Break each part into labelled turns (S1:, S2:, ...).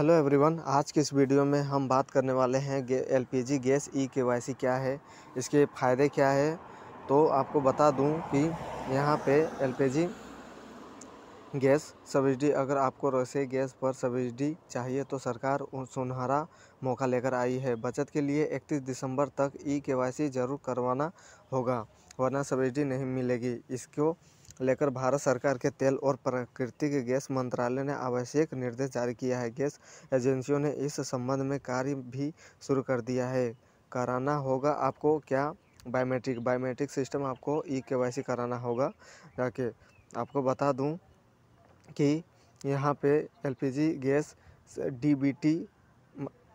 S1: hello everyone आज के इस वीडियो में हम बात करने वाले हैं एलपीजी गैस ई के क्या है इसके फ़ायदे क्या है तो आपको बता दूं कि यहाँ पे एलपीजी गैस सब्सिडी अगर आपको रसोई गैस पर सब्सिडी चाहिए तो सरकार सुनहरा मौका लेकर आई है बचत के लिए 31 दिसंबर तक ई के जरूर करवाना होगा वरना सब्सिडी नहीं मिलेगी इसको लेकर भारत सरकार के तेल और प्राकृतिक गैस मंत्रालय ने आवश्यक निर्देश जारी किया है गैस एजेंसियों ने इस संबंध में कार्य भी शुरू कर दिया है कराना होगा आपको क्या बायोमेट्रिक बायोमेट्रिक सिस्टम आपको ई के कराना होगा जाके आपको बता दूं कि यहाँ पे LPG gas DBT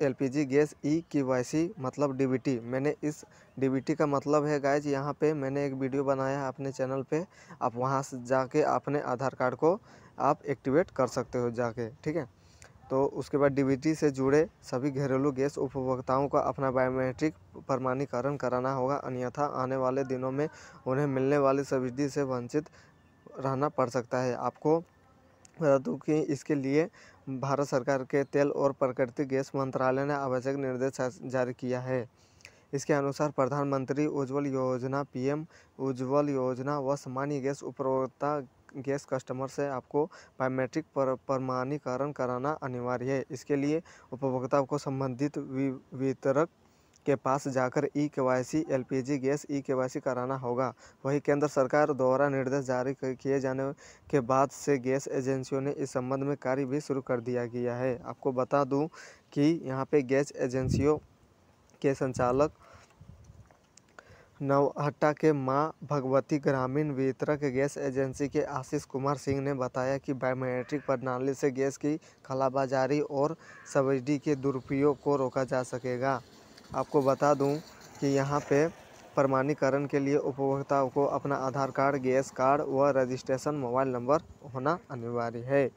S1: LPG gas e KYC मतलब डीबीटी मैंने इस डीबीटी का मतलब है गायज यहाँ पे मैंने एक वीडियो बनाया है अपने चैनल पे आप वहाँ से जाके अपने आधार कार्ड को आप एक्टिवेट कर सकते हो जाके ठीक है तो उसके बाद डीबीटी से जुड़े सभी घरेलू गैस उपभोक्ताओं का अपना बायोमेट्रिक प्रमाणीकरण कराना होगा अन्यथा आने वाले दिनों में उन्हें मिलने वाली सब्सिडी से वंचित रहना पड़ सकता है आपको दूँ कि इसके लिए भारत सरकार के तेल और प्राकृतिक गैस मंत्रालय ने आवश्यक निर्देश जारी किया है इसके अनुसार प्रधानमंत्री उज्ज्वल योजना पीएम उज्ज्वल योजना व सामान्य गैस उपभोक्ता गैस कस्टमर से आपको बायोमेट्रिक पर प्रमाणीकरण कराना अनिवार्य है इसके लिए उपभोक्ता को संबंधित वितरक के पास जाकर ई के एलपीजी गैस ई e के कराना होगा वहीं केंद्र सरकार द्वारा निर्देश जारी किए जाने के बाद से गैस एजेंसियों ने इस संबंध में कार्य भी शुरू कर दिया गया है आपको बता दूं कि यहाँ पे गैस एजेंसियों के संचालक नवहट्टा के मां भगवती ग्रामीण वितरक गैस एजेंसी के आशीष कुमार सिंह ने बताया कि बायोमेट्रिक प्रणाली से गैस की कालाबाजारी और सब्सिडी के दुरुपयोग को रोका जा सकेगा आपको बता दूं कि यहाँ पे प्रमाणीकरण के लिए उपभोक्ताओं को अपना आधार कार्ड गैस कार्ड व रजिस्ट्रेशन मोबाइल नंबर होना अनिवार्य है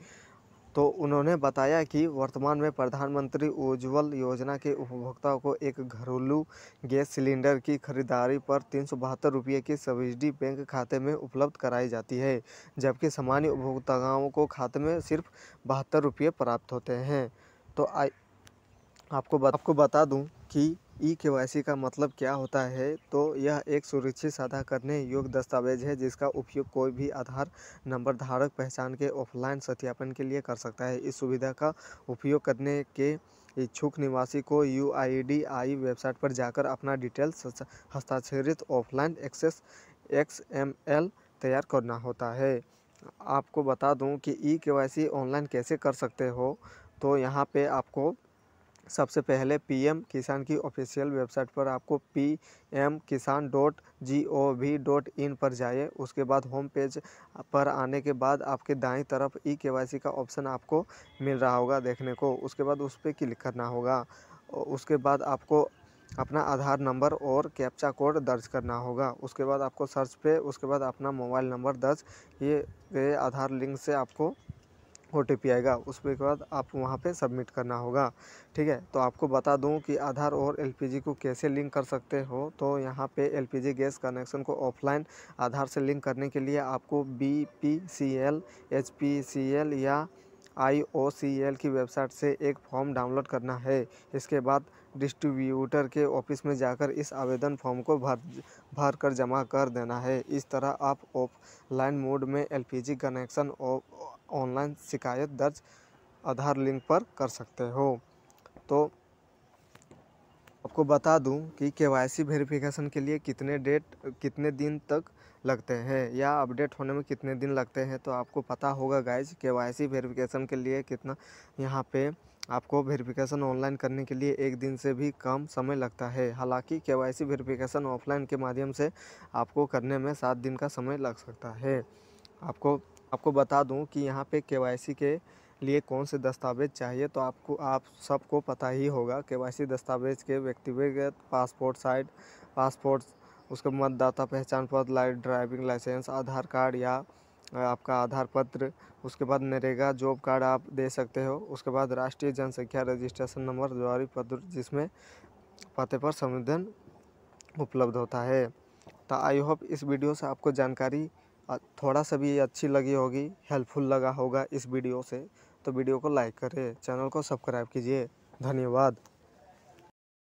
S1: तो उन्होंने बताया कि वर्तमान में प्रधानमंत्री उज्ज्वल योजना के उपभोक्ताओं को एक घरेलू गैस सिलेंडर की खरीदारी पर तीन सौ बहत्तर रुपये की सब्सिडी बैंक खाते में उपलब्ध कराई जाती है जबकि सामान्य उपभोक्ताओं को खाते में सिर्फ बहत्तर रुपये प्राप्त होते हैं तो आई आपको बत, आपको बता दूं कि ई के का मतलब क्या होता है तो यह एक सुरक्षित साझा करने योग्य दस्तावेज है जिसका उपयोग कोई भी आधार नंबर धारक पहचान के ऑफलाइन सत्यापन के लिए कर सकता है इस सुविधा का उपयोग करने के इच्छुक निवासी को यू आई वेबसाइट पर जाकर अपना डिटेल्स हस्ताक्षरित ऑफलाइन एक्सेस एक्स तैयार करना होता है आपको बता दूं कि ई के ऑनलाइन कैसे कर सकते हो तो यहाँ पे आपको सबसे पहले पीएम किसान की ऑफिशियल वेबसाइट पर आपको P M Kisan dot G O V dot in पर जाइए उसके बाद होम पेज पर आने के बाद आपके दाएं तरफ ई के वाई सी का ऑप्शन आपको मिल रहा होगा देखने को उसके बाद उस पर क्लिक करना होगा उसके बाद आपको अपना आधार नंबर और कैप्चा कोड दर्ज करना होगा उसके बाद आपको सर्च पे उसके बाद अपना मोबाइल नंबर दर्ज ये आधार लिंक से आपको ओ आएगा उसके बाद आप वहाँ पे सबमिट करना होगा ठीक है तो आपको बता दूं कि आधार और एलपीजी को कैसे लिंक कर सकते हो तो यहाँ पे एलपीजी गैस कनेक्शन को ऑफलाइन आधार से लिंक करने के लिए आपको B P C L H P C L या आई ओ सी एल की वेबसाइट से एक फॉर्म डाउनलोड करना है इसके बाद डिस्ट्रीब्यूटर के ऑफिस में जाकर इस आवेदन फॉर्म को भर भर कर जमा कर देना है इस तरह आप ऑफलाइन मोड में एलपीजी कनेक्शन ऑनलाइन शिकायत दर्ज आधार लिंक पर कर सकते हो तो आपको बता दूं कि केवाईसी वेरिफिकेशन के लिए कितने डेट कितने दिन तक लगते हैं या अपडेट होने में कितने दिन लगते हैं तो आपको पता होगा गाइज केवाईसी वेरिफिकेशन के लिए कितना यहाँ पे आपको वेरिफिकेशन ऑनलाइन करने के लिए एक दिन से भी कम समय लगता है हालांकि केवाईसी वेरिफिकेशन ऑफलाइन के माध्यम से आपको करने में सात दिन का समय लग सकता है आपको आपको बता दूं कि यहाँ पे के के लिए कौन से दस्तावेज़ चाहिए तो आपको आप सबको पता ही होगा के दस्तावेज़ के व्यक्तिगत पासपोर्ट साइड पासपोर्ट उसके मतदाता पहचान पत्र लाइट ड्राइविंग लाइसेंस आधार कार्ड या आपका आधार पत्र उसके बाद नरेगा जॉब कार्ड आप दे सकते हो उसके बाद राष्ट्रीय जनसंख्या रजिस्ट्रेशन नंबर द्वारी पत्र जिसमें पते पर संवेदन उपलब्ध होता है तो आई होप इस वीडियो से आपको जानकारी थोड़ा सा भी अच्छी लगी होगी हेल्पफुल लगा होगा इस वीडियो से तो वीडियो को लाइक करें चैनल को सब्सक्राइब कीजिए धन्यवाद